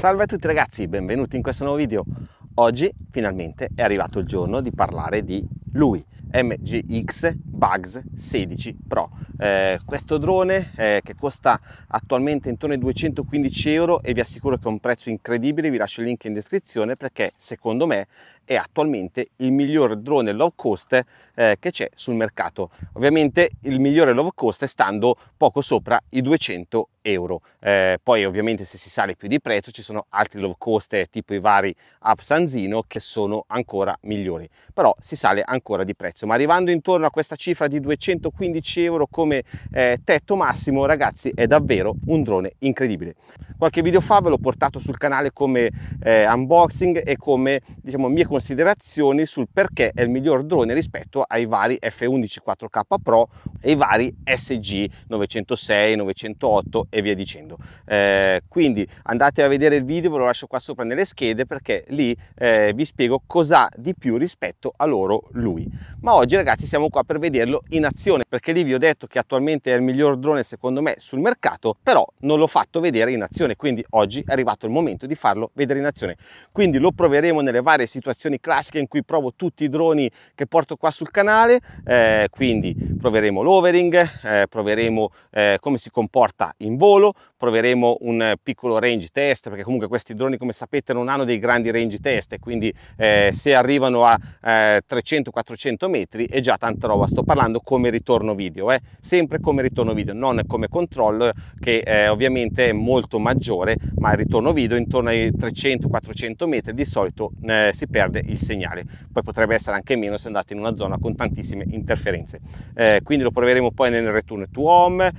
Salve a tutti ragazzi, benvenuti in questo nuovo video. Oggi finalmente è arrivato il giorno di parlare di lui, MGX Bugs 16 Pro. Eh, questo drone eh, che costa attualmente intorno ai 215 euro e vi assicuro che è un prezzo incredibile, vi lascio il link in descrizione perché secondo me è attualmente il miglior drone low cost eh, che c'è sul mercato. Ovviamente il migliore low cost stando poco sopra i 200 euro. Eh, poi ovviamente se si sale più di prezzo ci sono altri low cost eh, tipo i vari app Sanzino che sono ancora migliori, però si sale ancora di prezzo. Ma arrivando intorno a questa cifra di 215 euro come eh, tetto massimo, ragazzi, è davvero un drone incredibile. Qualche video fa ve l'ho portato sul canale come eh, unboxing e come diciamo mie considerazioni sul perché è il miglior drone rispetto ai vari F11 4K Pro e i vari SG 906, 908 e via dicendo. Eh, quindi andate a vedere il video, ve lo lascio qua sopra nelle schede perché lì eh, vi spiego cos'ha di più rispetto a loro lui. Ma oggi ragazzi siamo qua per vederlo in azione perché lì vi ho detto che attualmente è il miglior drone secondo me sul mercato, però non l'ho fatto vedere in azione, quindi oggi è arrivato il momento di farlo vedere in azione. Quindi lo proveremo nelle varie situazioni configurazioni classiche in cui provo tutti i droni che porto qua sul canale, eh, quindi proveremo l'overing, eh, proveremo eh, come si comporta in volo, proveremo un piccolo range test perché comunque questi droni come sapete non hanno dei grandi range test e quindi eh, se arrivano a eh, 300-400 metri è già tanta roba sto parlando come ritorno video eh? sempre come ritorno video non come controllo che eh, ovviamente è molto maggiore ma il ritorno video intorno ai 300-400 metri di solito eh, si perde il segnale poi potrebbe essere anche meno se andate in una zona con tantissime interferenze eh, quindi lo proveremo poi nel return to home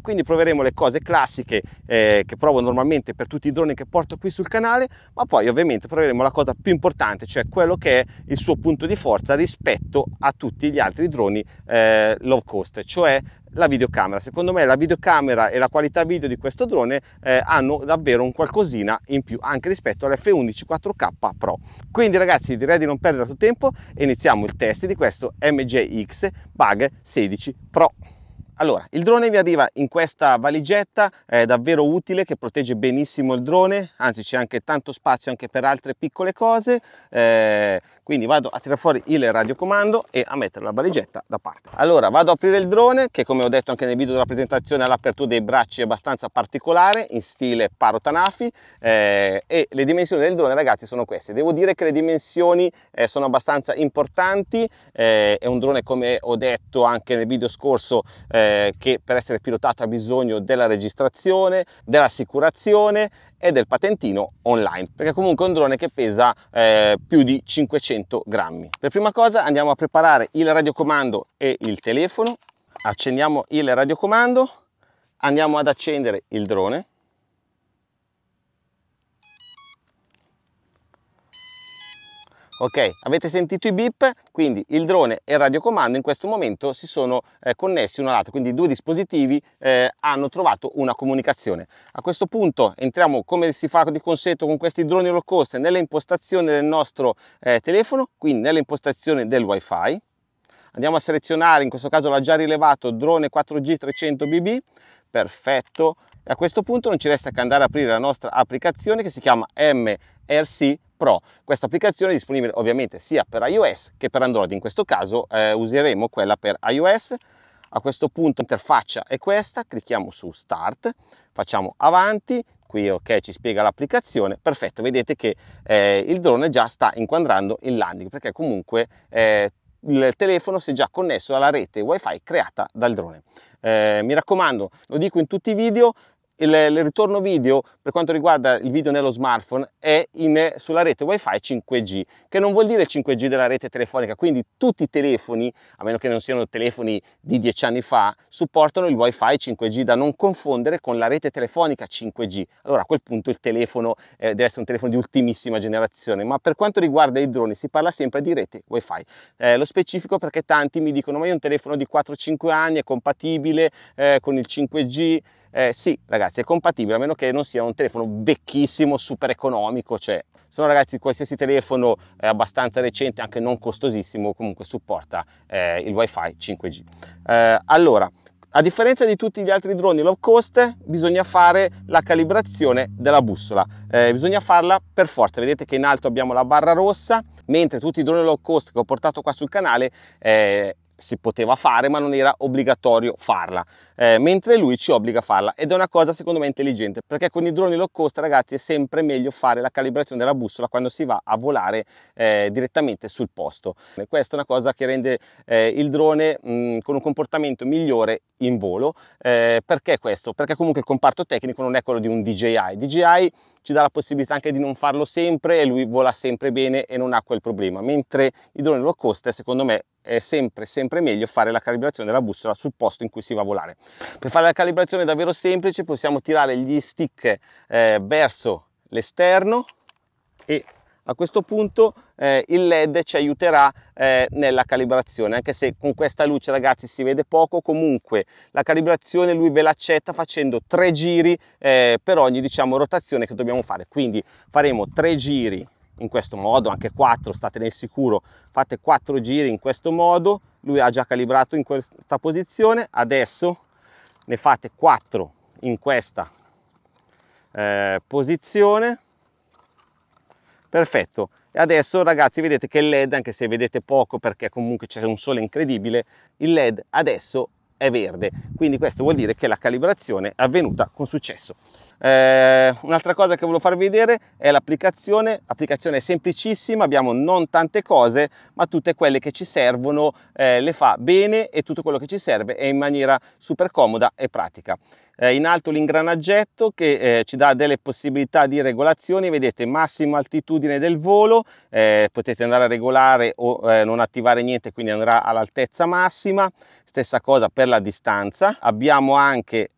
quindi proveremo le cose classiche tecniche eh, che provo normalmente per tutti i droni che porto qui sul canale, ma poi ovviamente proveremo la cosa più importante, cioè quello che è il suo punto di forza rispetto a tutti gli altri droni eh, low cost, cioè la videocamera. Secondo me la videocamera e la qualità video di questo drone eh, hanno davvero un qualcosina in più anche rispetto all'F11 4K Pro. Quindi ragazzi direi di non perdere altro tempo e iniziamo il test di questo MJX Bug 16 Pro. Allora, il drone vi arriva in questa valigetta, è davvero utile, che protegge benissimo il drone, anzi c'è anche tanto spazio anche per altre piccole cose. Eh, quindi vado a tirare fuori il radiocomando e a mettere la valigetta da parte. Allora vado ad aprire il drone che come ho detto anche nel video della presentazione all'apertura dei bracci è abbastanza particolare in stile paro Tanafi eh, e le dimensioni del drone ragazzi sono queste. Devo dire che le dimensioni eh, sono abbastanza importanti, eh, è un drone come ho detto anche nel video scorso eh, che per essere pilotato ha bisogno della registrazione, dell'assicurazione e del patentino online perché comunque è un drone che pesa eh, più di 500 grammi per prima cosa andiamo a preparare il radiocomando e il telefono accendiamo il radiocomando andiamo ad accendere il drone ok avete sentito i beep quindi il drone e il radiocomando in questo momento si sono eh, connessi uno all'altro quindi i due dispositivi eh, hanno trovato una comunicazione a questo punto entriamo come si fa di consueto con questi droni low cost nelle impostazioni del nostro eh, telefono quindi nelle impostazioni del wifi andiamo a selezionare in questo caso l'ha già rilevato drone 4G 300 BB perfetto e a questo punto non ci resta che andare ad aprire la nostra applicazione che si chiama MRC Pro. Questa applicazione è disponibile ovviamente sia per iOS che per Android, in questo caso eh, useremo quella per iOS. A questo punto l'interfaccia è questa, clicchiamo su Start, facciamo avanti, qui ok ci spiega l'applicazione, perfetto, vedete che eh, il drone già sta inquadrando il landing perché comunque eh, il telefono si è già connesso alla rete wifi creata dal drone. Eh, mi raccomando, lo dico in tutti i video, il, il, ritorno video per quanto riguarda il video nello smartphone è in, sulla rete wifi 5G, che non vuol dire 5G della rete telefonica, quindi tutti i telefoni, a meno che non siano telefoni di dieci anni fa, supportano il wifi 5G da non confondere con la rete telefonica 5G. Allora a quel punto il telefono eh, deve essere un telefono di ultimissima generazione, ma per quanto riguarda i droni si parla sempre di rete wifi. Eh, lo specifico perché tanti mi dicono ma io ho un telefono di 4-5 anni, è compatibile eh, con il 5G, eh, sì, ragazzi, è compatibile, a meno che non sia un telefono vecchissimo, super economico, cioè, se ragazzi qualsiasi telefono è eh, abbastanza recente, anche non costosissimo, comunque supporta eh, il wifi 5G. Eh, allora, a differenza di tutti gli altri droni low cost, bisogna fare la calibrazione della bussola. Eh, bisogna farla per forza. Vedete che in alto abbiamo la barra rossa, mentre tutti i droni low cost che ho portato qua sul canale eh, si poteva fare ma non era obbligatorio farla eh, mentre lui ci obbliga a farla ed è una cosa secondo me intelligente perché con i droni low cost ragazzi è sempre meglio fare la calibrazione della bussola quando si va a volare eh, direttamente sul posto e questa è una cosa che rende eh, il drone mh, con un comportamento migliore in volo. Eh, perché questo? Perché comunque il comparto tecnico non è quello di un DJI. DJI ci dà la possibilità anche di non farlo sempre e lui vola sempre bene e non ha quel problema, mentre i droni low cost secondo me è sempre sempre meglio fare la calibrazione della bussola sul posto in cui si va a volare. Per fare la calibrazione davvero semplice possiamo tirare gli stick eh, verso l'esterno e a questo punto eh, il LED ci aiuterà eh, nella calibrazione, anche se con questa luce ragazzi si vede poco, comunque la calibrazione lui ve l'accetta facendo tre giri eh, per ogni diciamo, rotazione che dobbiamo fare. Quindi faremo tre giri in questo modo, anche quattro state nel sicuro, fate quattro giri in questo modo, lui ha già calibrato in questa posizione, adesso ne fate quattro in questa eh, posizione, perfetto e adesso ragazzi vedete che il led anche se vedete poco perché comunque c'è un sole incredibile il led adesso è verde quindi questo vuol dire che la calibrazione è avvenuta con successo eh, un'altra cosa che volevo far vedere è l'applicazione, l'applicazione è semplicissima, abbiamo non tante cose, ma tutte quelle che ci servono eh, le fa bene e tutto quello che ci serve è in maniera super comoda e pratica. Eh, in alto l'ingranaggetto che eh, ci dà delle possibilità di regolazione, vedete massima altitudine del volo, eh, potete andare a regolare o eh, non attivare niente, quindi andrà all'altezza massima, stessa cosa per la distanza. Abbiamo anche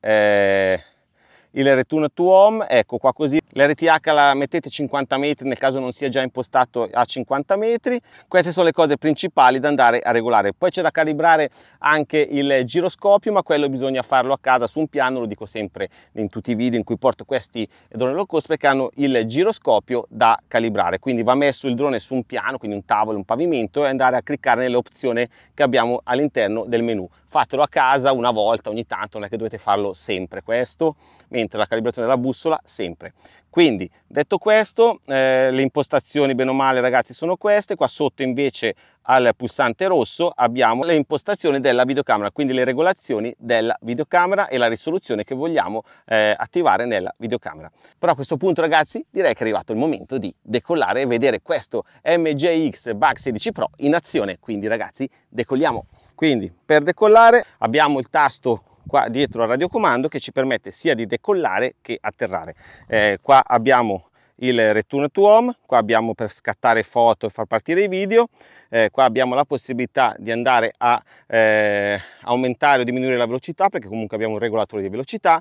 il return to home, ecco qua così, l'RTH la mettete 50 metri nel caso non sia già impostato a 50 metri, queste sono le cose principali da andare a regolare, poi c'è da calibrare anche il giroscopio ma quello bisogna farlo a casa su un piano, lo dico sempre in tutti i video in cui porto questi droni low cost perché hanno il giroscopio da calibrare, quindi va messo il drone su un piano, quindi un tavolo, un pavimento e andare a cliccare nelle opzioni che abbiamo all'interno del menu, fatelo a casa una volta ogni tanto, non è che dovete farlo sempre questo, entra la calibrazione della bussola sempre. Quindi detto questo, eh, le impostazioni bene o male ragazzi sono queste, qua sotto invece al pulsante rosso abbiamo le impostazioni della videocamera, quindi le regolazioni della videocamera e la risoluzione che vogliamo eh, attivare nella videocamera. Però a questo punto ragazzi direi che è arrivato il momento di decollare e vedere questo MJX Bug 16 Pro in azione, quindi ragazzi decolliamo. Quindi per decollare abbiamo il tasto qua dietro al radiocomando che ci permette sia di decollare che atterrare. Eh, qua abbiamo il return to home, qua abbiamo per scattare foto e far partire i video, eh, qua abbiamo la possibilità di andare a eh, aumentare o diminuire la velocità perché comunque abbiamo un regolatore di velocità,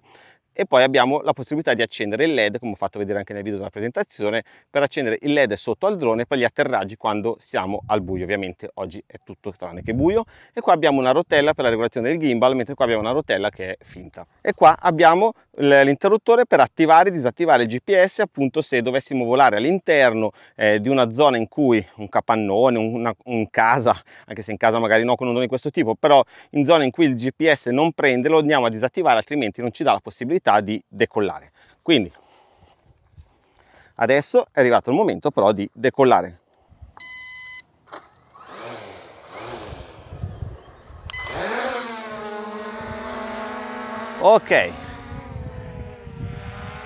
e poi abbiamo la possibilità di accendere il led come ho fatto vedere anche nel video della presentazione per accendere il led sotto al drone per gli atterraggi quando siamo al buio ovviamente oggi è tutto tranne che buio e qua abbiamo una rotella per la regolazione del gimbal mentre qua abbiamo una rotella che è finta e qua abbiamo l'interruttore per attivare e disattivare il gps appunto se dovessimo volare all'interno eh, di una zona in cui un capannone una, un casa anche se in casa magari no con un drone di questo tipo però in zona in cui il gps non prende lo andiamo a disattivare altrimenti non ci dà la possibilità possibilità di decollare. Quindi adesso è arrivato il momento però di decollare. Ok,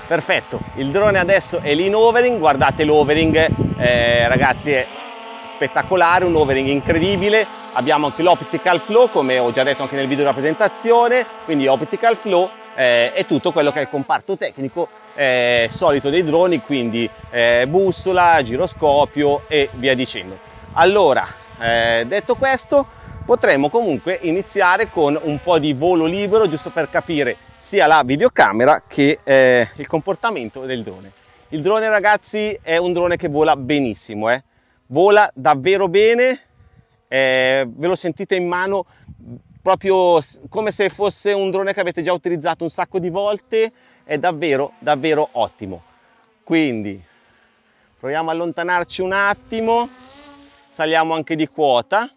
perfetto, il drone adesso è lì in overing, guardate l'overing eh, ragazzi è spettacolare, un overing incredibile, abbiamo anche l'optical flow come ho già detto anche nel video della presentazione, quindi optical flow eh, e tutto quello che è il comparto tecnico eh, solito dei droni, quindi eh, bussola, giroscopio e via dicendo. Allora, eh, detto questo, potremmo comunque iniziare con un po' di volo libero, giusto per capire sia la videocamera che eh, il comportamento del drone. Il drone ragazzi è un drone che vola benissimo, eh. vola davvero bene, ve lo sentite in mano proprio come se fosse un drone che avete già utilizzato un sacco di volte, è davvero, davvero ottimo. Quindi proviamo a allontanarci un attimo, saliamo anche di quota.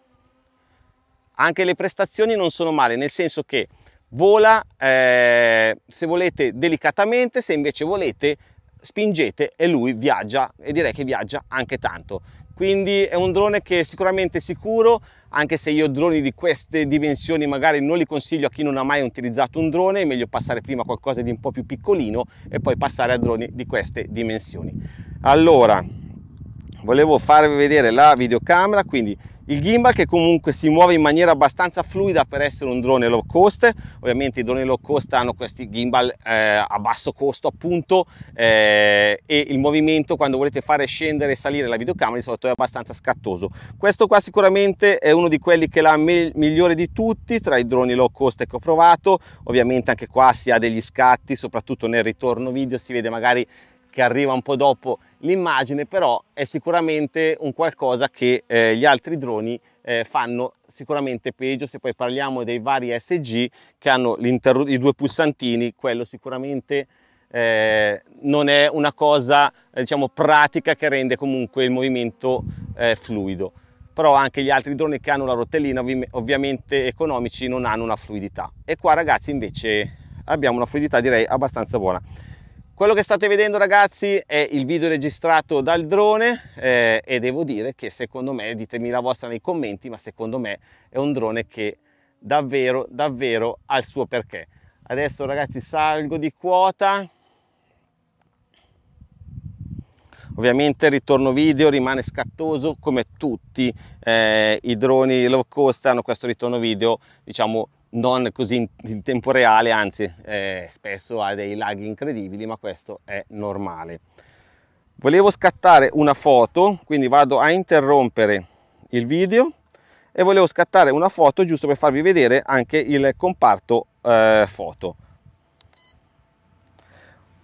Anche le prestazioni non sono male, nel senso che vola eh, se volete delicatamente, se invece volete spingete e lui viaggia e direi che viaggia anche tanto quindi è un drone che è sicuramente sicuro anche se io droni di queste dimensioni magari non li consiglio a chi non ha mai utilizzato un drone è meglio passare prima a qualcosa di un po' più piccolino e poi passare a droni di queste dimensioni allora volevo farvi vedere la videocamera quindi il gimbal che comunque si muove in maniera abbastanza fluida per essere un drone low cost, ovviamente i droni low cost hanno questi gimbal eh, a basso costo appunto eh, e il movimento quando volete fare scendere e salire la videocamera di solito è abbastanza scattoso. Questo qua sicuramente è uno di quelli che l'ha migliore di tutti tra i droni low cost che ho provato, ovviamente anche qua si ha degli scatti soprattutto nel ritorno video si vede magari che arriva un po' dopo l'immagine, però è sicuramente un qualcosa che eh, gli altri droni eh, fanno sicuramente peggio. Se poi parliamo dei vari SG che hanno i due pulsantini, quello sicuramente eh, non è una cosa eh, diciamo pratica che rende comunque il movimento eh, fluido. Però anche gli altri droni che hanno la rotellina, ovvi ovviamente economici, non hanno una fluidità. E qua ragazzi invece abbiamo una fluidità direi abbastanza buona. Quello che state vedendo ragazzi è il video registrato dal drone eh, e devo dire che secondo me, ditemi la vostra nei commenti, ma secondo me è un drone che davvero davvero ha il suo perché. Adesso ragazzi salgo di quota, ovviamente il ritorno video rimane scattoso come tutti eh, i droni low cost hanno questo ritorno video diciamo non così in, in tempo reale, anzi eh, spesso ha dei lag incredibili, ma questo è normale. Volevo scattare una foto, quindi vado a interrompere il video e volevo scattare una foto giusto per farvi vedere anche il comparto eh, foto.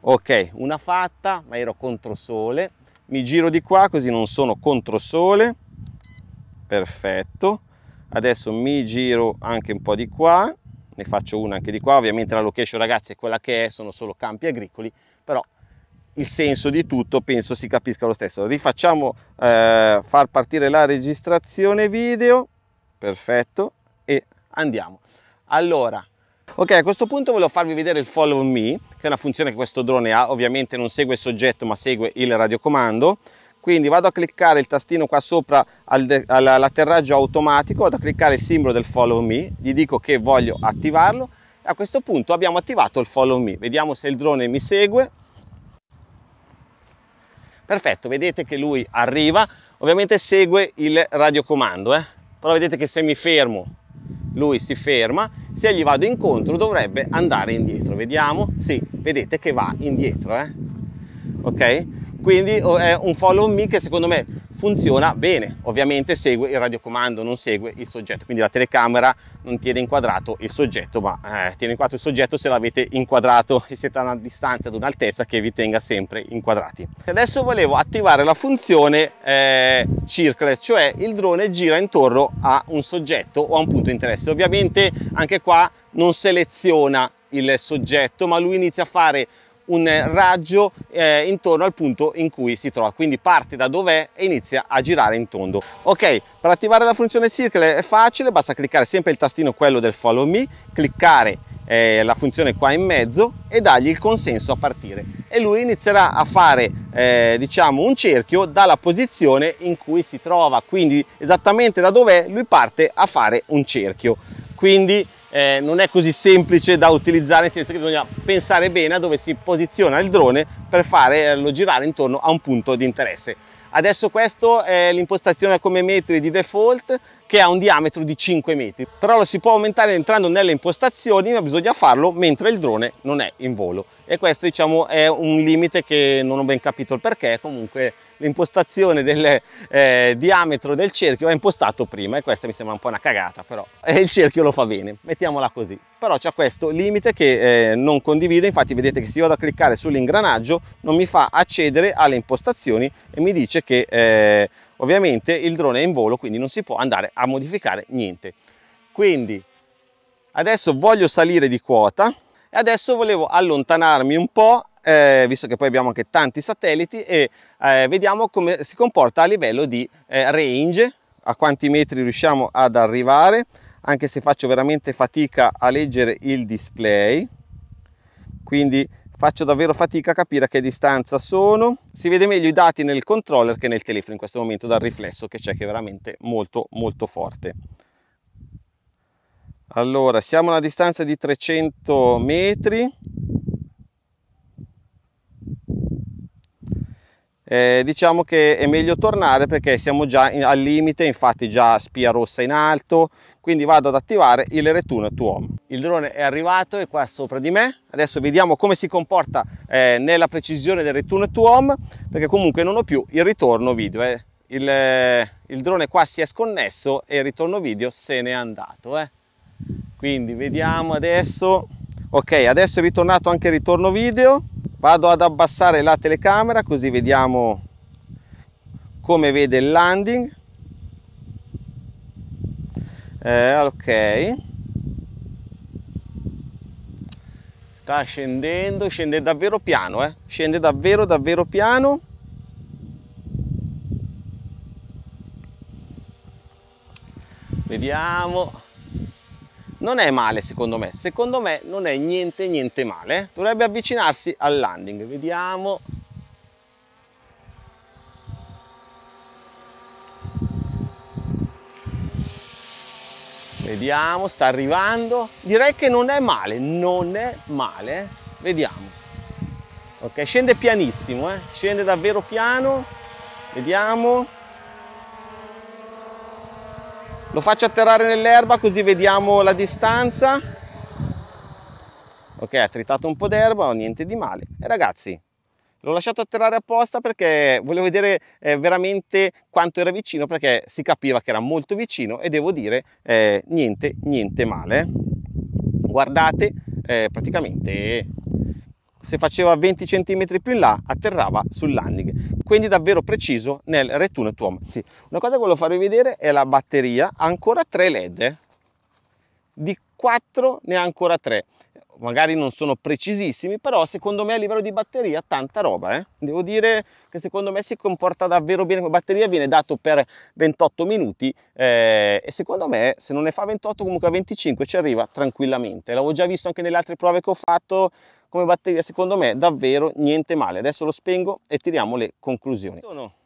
Ok, una fatta, ma ero contro sole. Mi giro di qua così non sono contro sole. Perfetto adesso mi giro anche un po' di qua ne faccio una anche di qua ovviamente la location ragazzi è quella che è sono solo campi agricoli però il senso di tutto penso si capisca lo stesso rifacciamo eh, far partire la registrazione video perfetto e andiamo allora Ok, a questo punto volevo farvi vedere il Follow Me, che è una funzione che questo drone ha, ovviamente non segue il soggetto ma segue il radiocomando quindi vado a cliccare il tastino qua sopra all'atterraggio automatico vado a cliccare il simbolo del follow me gli dico che voglio attivarlo a questo punto abbiamo attivato il follow me vediamo se il drone mi segue perfetto vedete che lui arriva ovviamente segue il radiocomando eh? però vedete che se mi fermo lui si ferma se gli vado incontro dovrebbe andare indietro vediamo sì vedete che va indietro eh? ok quindi oh, è un follow me che secondo me funziona bene ovviamente segue il radiocomando non segue il soggetto quindi la telecamera non tiene inquadrato il soggetto ma eh, tiene inquadrato il soggetto se l'avete inquadrato e siete a una distanza ad un'altezza che vi tenga sempre inquadrati adesso volevo attivare la funzione eh, circle cioè il drone gira intorno a un soggetto o a un punto di interesse ovviamente anche qua non seleziona il soggetto ma lui inizia a fare un raggio eh, intorno al punto in cui si trova quindi parte da dov'è e inizia a girare in tondo ok per attivare la funzione circle è facile basta cliccare sempre il tastino quello del follow me cliccare eh, la funzione qua in mezzo e dargli il consenso a partire e lui inizierà a fare eh, diciamo un cerchio dalla posizione in cui si trova quindi esattamente da dov'è lui parte a fare un cerchio quindi eh, non è così semplice da utilizzare, nel senso che bisogna pensare bene a dove si posiziona il drone per farlo eh, girare intorno a un punto di interesse. Adesso questa è l'impostazione come metri di default che ha un diametro di 5 metri, però lo si può aumentare entrando nelle impostazioni ma bisogna farlo mentre il drone non è in volo e questo diciamo è un limite che non ho ben capito il perché, comunque l'impostazione del eh, diametro del cerchio è impostato prima e questa mi sembra un po' una cagata però e eh, il cerchio lo fa bene mettiamola così però c'è questo limite che eh, non condivido infatti vedete che se io vado a cliccare sull'ingranaggio non mi fa accedere alle impostazioni e mi dice che eh, ovviamente il drone è in volo quindi non si può andare a modificare niente quindi adesso voglio salire di quota e adesso volevo allontanarmi un po' eh, visto che poi abbiamo anche tanti satelliti e eh, vediamo come si comporta a livello di eh, range a quanti metri riusciamo ad arrivare anche se faccio veramente fatica a leggere il display quindi faccio davvero fatica a capire a che distanza sono si vede meglio i dati nel controller che nel telefono in questo momento dal riflesso che c'è che è veramente molto molto forte allora siamo a una distanza di 300 metri eh, diciamo che è meglio tornare perché siamo già in, al limite infatti già spia rossa in alto quindi vado ad attivare il return to home il drone è arrivato è qua sopra di me adesso vediamo come si comporta eh, nella precisione del return to home perché comunque non ho più il ritorno video eh. il, eh, il, drone qua si è sconnesso e il ritorno video se n'è andato eh. quindi vediamo adesso ok adesso è ritornato anche il ritorno video vado ad abbassare la telecamera così vediamo come vede il landing eh, ok sta scendendo scende davvero piano eh? scende davvero davvero piano vediamo non è male secondo me secondo me non è niente niente male dovrebbe avvicinarsi al landing vediamo vediamo sta arrivando direi che non è male non è male vediamo ok scende pianissimo eh? scende davvero piano vediamo lo faccio atterrare nell'erba così vediamo la distanza ok ha tritato un po' d'erba niente di male e ragazzi l'ho lasciato atterrare apposta perché volevo vedere eh, veramente quanto era vicino perché si capiva che era molto vicino e devo dire eh, niente niente male guardate eh, praticamente se faceva 20 cm più in là atterrava sul landing quindi davvero preciso nel return to home una cosa che volevo farvi vedere è la batteria ancora 3 led eh. di 4 ne ha ancora 3 magari non sono precisissimi però secondo me a livello di batteria tanta roba eh? devo dire che secondo me si comporta davvero bene come batteria viene dato per 28 minuti eh, e secondo me se non ne fa 28 comunque a 25 ci arriva tranquillamente l'avevo già visto anche nelle altre prove che ho fatto come batteria secondo me davvero niente male adesso lo spengo e tiriamo le conclusioni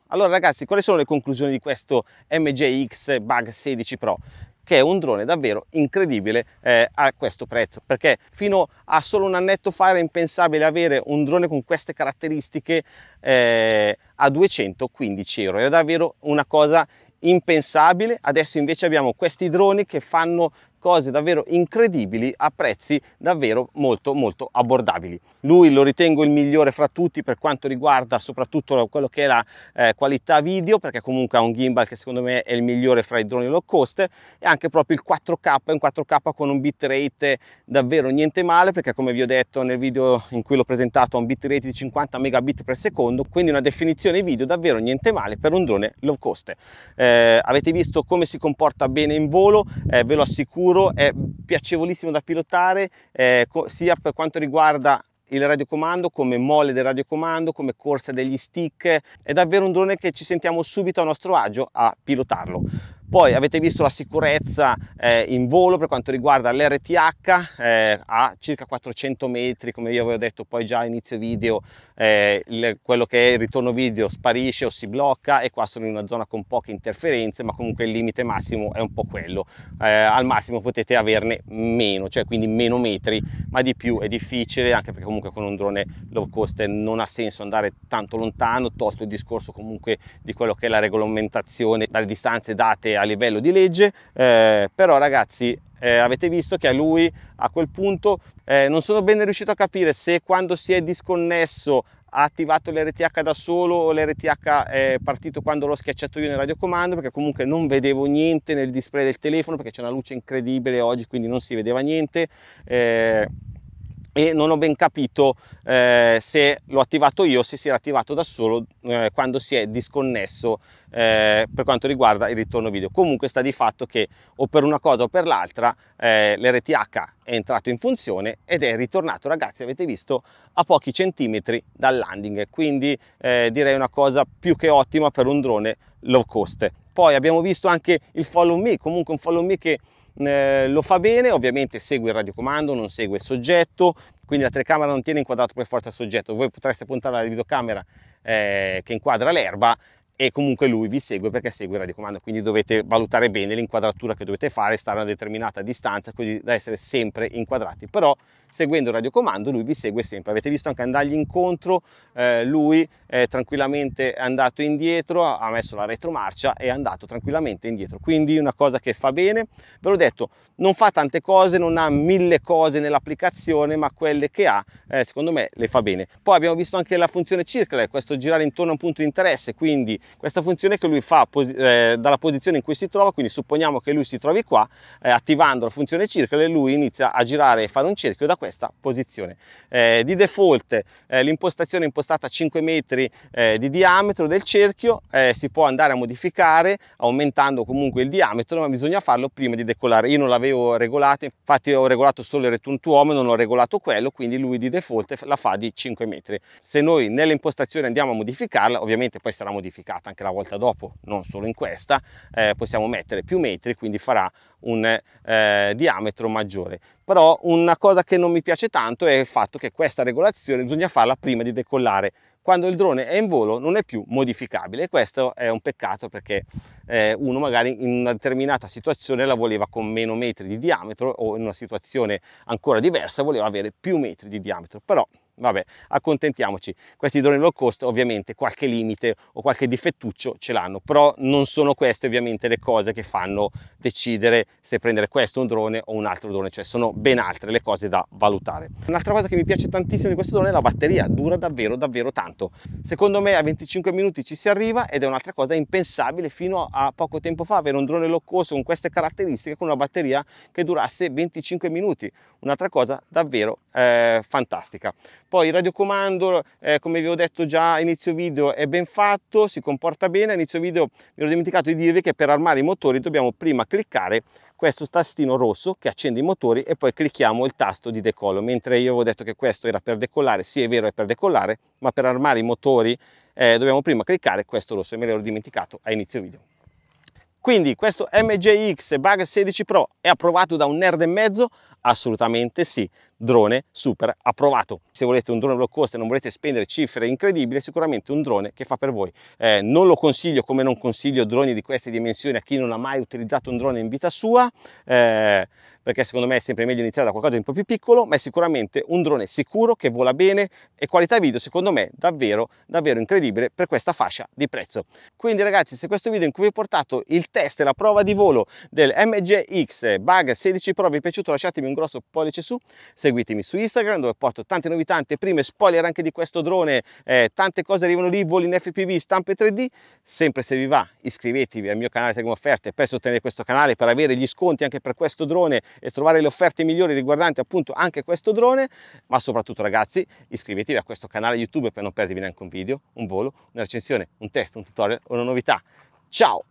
allora ragazzi quali sono le conclusioni di questo MJX Bug 16 Pro che è un drone davvero incredibile eh, a questo prezzo perché fino a solo un annetto fa era impensabile avere un drone con queste caratteristiche eh, a 215 euro era davvero una cosa impensabile adesso invece abbiamo questi droni che fanno cose davvero incredibili a prezzi davvero molto molto abbordabili. Lui lo ritengo il migliore fra tutti per quanto riguarda soprattutto quello che è la eh, qualità video perché comunque ha un gimbal che secondo me è il migliore fra i droni low cost e anche proprio il 4K, un 4K con un bitrate davvero niente male perché come vi ho detto nel video in cui l'ho presentato ha un bitrate di 50 megabit per secondo quindi una definizione video davvero niente male per un drone low cost. Eh, avete visto come si comporta bene in volo, eh, ve lo assicuro sicuro, è piacevolissimo da pilotare eh, sia per quanto riguarda il radiocomando come mole del radiocomando come corsa degli stick è davvero un drone che ci sentiamo subito a nostro agio a pilotarlo poi avete visto la sicurezza eh, in volo per quanto riguarda l'RTH eh, a circa 400 metri come io avevo detto poi già a inizio video eh, il, quello che è il ritorno video sparisce o si blocca e qua sono in una zona con poche interferenze ma comunque il limite massimo è un po' quello eh, al massimo potete averne meno cioè quindi meno metri ma di più è difficile anche perché comunque con un drone low cost non ha senso andare tanto lontano tolto il discorso comunque di quello che è la regolamentazione dalle distanze date a livello di legge eh, però ragazzi eh, avete visto che a lui a quel punto eh, non sono ben riuscito a capire se quando si è disconnesso ha attivato l'RTH da solo o l'RTH è partito quando l'ho schiacciato io nel radiocomando perché comunque non vedevo niente nel display del telefono perché c'è una luce incredibile oggi quindi non si vedeva niente eh, e non ho ben capito eh, se l'ho attivato io o se si era attivato da solo eh, quando si è disconnesso eh, per quanto riguarda il ritorno video. Comunque sta di fatto che o per una cosa o per l'altra eh, l'RTH è entrato in funzione ed è ritornato, ragazzi, avete visto, a pochi centimetri dal landing, quindi eh, direi una cosa più che ottima per un drone low cost. Poi abbiamo visto anche il follow me, comunque un follow me che eh, lo fa bene, ovviamente segue il radiocomando, non segue il soggetto, quindi la telecamera non tiene inquadrato per forza il soggetto, voi potreste puntare alla videocamera eh, che inquadra l'erba e comunque lui vi segue perché segue il radiocomando, quindi dovete valutare bene l'inquadratura che dovete fare, stare a una determinata distanza, così da essere sempre inquadrati, però seguendo il radiocomando lui vi segue sempre. Avete visto anche andargli incontro, eh, lui è tranquillamente andato indietro, ha messo la retromarcia e è andato tranquillamente indietro. Quindi una cosa che fa bene, ve l'ho detto, non fa tante cose, non ha mille cose nell'applicazione, ma quelle che ha eh, secondo me le fa bene. Poi abbiamo visto anche la funzione circle, questo girare intorno a un punto di interesse, quindi questa funzione che lui fa pos eh, dalla posizione in cui si trova, quindi supponiamo che lui si trovi qua, eh, attivando la funzione circle lui inizia a girare e fare un cerchio da questa posizione. Eh, di default eh, l'impostazione è impostata a 5 metri eh, di diametro del cerchio, eh, si può andare a modificare aumentando comunque il diametro, ma bisogna farlo prima di decollare. Io non l'avevo regolata, infatti ho regolato solo il retuntuomo, non ho regolato quello, quindi lui di default la fa di 5 metri. Se noi nelle impostazioni andiamo a modificarla, ovviamente poi sarà modificata anche la volta dopo, non solo in questa, eh, possiamo mettere più metri, quindi farà un eh, diametro maggiore però una cosa che non mi piace tanto è il fatto che questa regolazione bisogna farla prima di decollare quando il drone è in volo non è più modificabile questo è un peccato perché eh, uno magari in una determinata situazione la voleva con meno metri di diametro o in una situazione ancora diversa voleva avere più metri di diametro però Vabbè, accontentiamoci. Questi droni low cost ovviamente qualche limite o qualche difettuccio ce l'hanno, però non sono queste ovviamente le cose che fanno decidere se prendere questo un drone o un altro drone, cioè sono ben altre le cose da valutare. Un'altra cosa che mi piace tantissimo di questo drone è la batteria, dura davvero davvero tanto. Secondo me a 25 minuti ci si arriva ed è un'altra cosa impensabile fino a poco tempo fa avere un drone low cost con queste caratteristiche con una batteria che durasse 25 minuti, un'altra cosa davvero eh, fantastica. Poi il radiocomando, eh, come vi ho detto già a inizio video, è ben fatto, si comporta bene. A inizio video mi ero dimenticato di dirvi che per armare i motori dobbiamo prima cliccare questo tastino rosso che accende i motori e poi clicchiamo il tasto di decollo mentre io avevo detto che questo era per decollare sì è vero è per decollare ma per armare i motori eh, dobbiamo prima cliccare questo rosso e me l'ero dimenticato a inizio video quindi questo MJX Bug 16 Pro è approvato da un nerd e mezzo? Assolutamente sì, drone super approvato. Se volete un drone low cost e non volete spendere cifre incredibili, sicuramente un drone che fa per voi. Eh, non lo consiglio come non consiglio droni di queste dimensioni a chi non ha mai utilizzato un drone in vita sua. Eh, perché secondo me è sempre meglio iniziare da qualcosa di un po' più piccolo, ma è sicuramente un drone sicuro che vola bene e qualità video secondo me davvero, davvero incredibile per questa fascia di prezzo. Quindi ragazzi, se questo video in cui vi ho portato il test e la prova di volo del MGX Bug 16 Pro vi è piaciuto lasciatemi un grosso pollice su, seguitemi su Instagram dove porto tante novità, tante prime spoiler anche di questo drone, eh, tante cose arrivano lì, voli in FPV, stampe 3D, sempre se vi va iscrivetevi al mio canale Tecno Offerte per sostenere questo canale, per avere gli sconti anche per questo drone e trovare le offerte migliori riguardanti appunto anche questo drone, ma soprattutto ragazzi iscrivetevi a questo canale YouTube per non perdervi neanche un video, un volo, una recensione, un test, un tutorial o una novità. Ciao!